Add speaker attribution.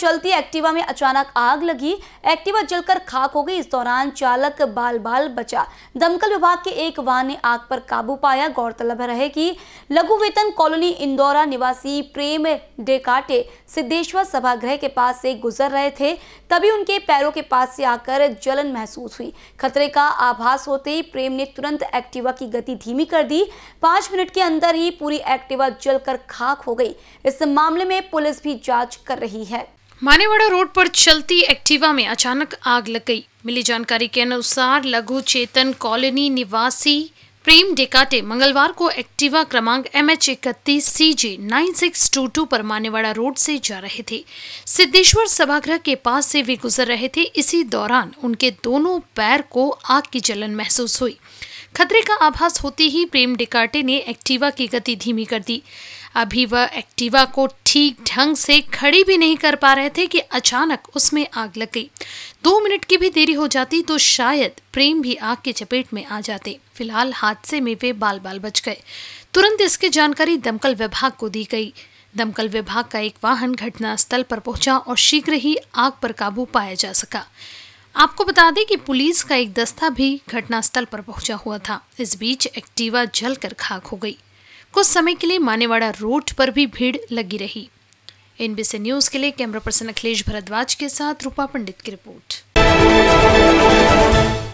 Speaker 1: चलती एक्टिवा में अचानक आग लगी एक्टिवा जलकर खाक हो गई इस दौरान चालक बाल बाल बचा दमकल विभाग के एक वाहन ने आग पर काबू पाया गौरतलब रहे कि लघु वेतन कॉलोनी इंदौरा निवासी प्रेम डेकाटे सिद्धेश्वर सभागृह के पास से गुजर रहे थे तभी उनके पैरों के पास से आकर जलन महसूस हुई खतरे का आभास होते ही प्रेम ने तुरंत एक्टिवा की गति धीमी कर दी पांच मिनट के अंदर ही पूरी एक्टिवा जलकर खाक हो गई इस मामले में पुलिस भी जांच कर रही है
Speaker 2: मानेवाड़ा रोड पर चलती एक्टिवा में अचानक आग लग गई मिली जानकारी के अनुसार लघु चेतन कॉलोनी निवासी प्रेम डेकाटे मंगलवार को एक्टिवा क्रमांक एम एच इकतीस C J nine six two two पर मानेवाड़ा रोड से जा रहे थे सिद्धेश्वर सभागृह के पास से वे गुजर रहे थे इसी दौरान उनके दोनों पैर को आग की जलन महसूस हुई खतरे का आभास होते ही प्रेम डिकार्टे ने एक्टिवा की गति धीमी कर दी अभी वह एक्टिवा को ठीक ढंग से खड़ी भी नहीं कर पा रहे थे कि अचानक उसमें आग लग गई दो मिनट की भी देरी हो जाती तो शायद प्रेम भी आग के चपेट में आ जाते फिलहाल हादसे में वे बाल बाल बच गए तुरंत इसकी जानकारी दमकल विभाग को दी गई दमकल विभाग का एक वाहन घटनास्थल पर पहुंचा और शीघ्र ही आग पर काबू पाया जा सका आपको बता दें कि पुलिस का एक दस्ता भी घटनास्थल पर पहुंचा हुआ था इस बीच एक्टिवा जलकर खाक हो गई कुछ समय के लिए मानेवाड़ा रोड पर भी भीड़ लगी रही एनबीसी न्यूज के लिए कैमरा पर्सन अखिलेश भरद्वाज के साथ रूपा पंडित की रिपोर्ट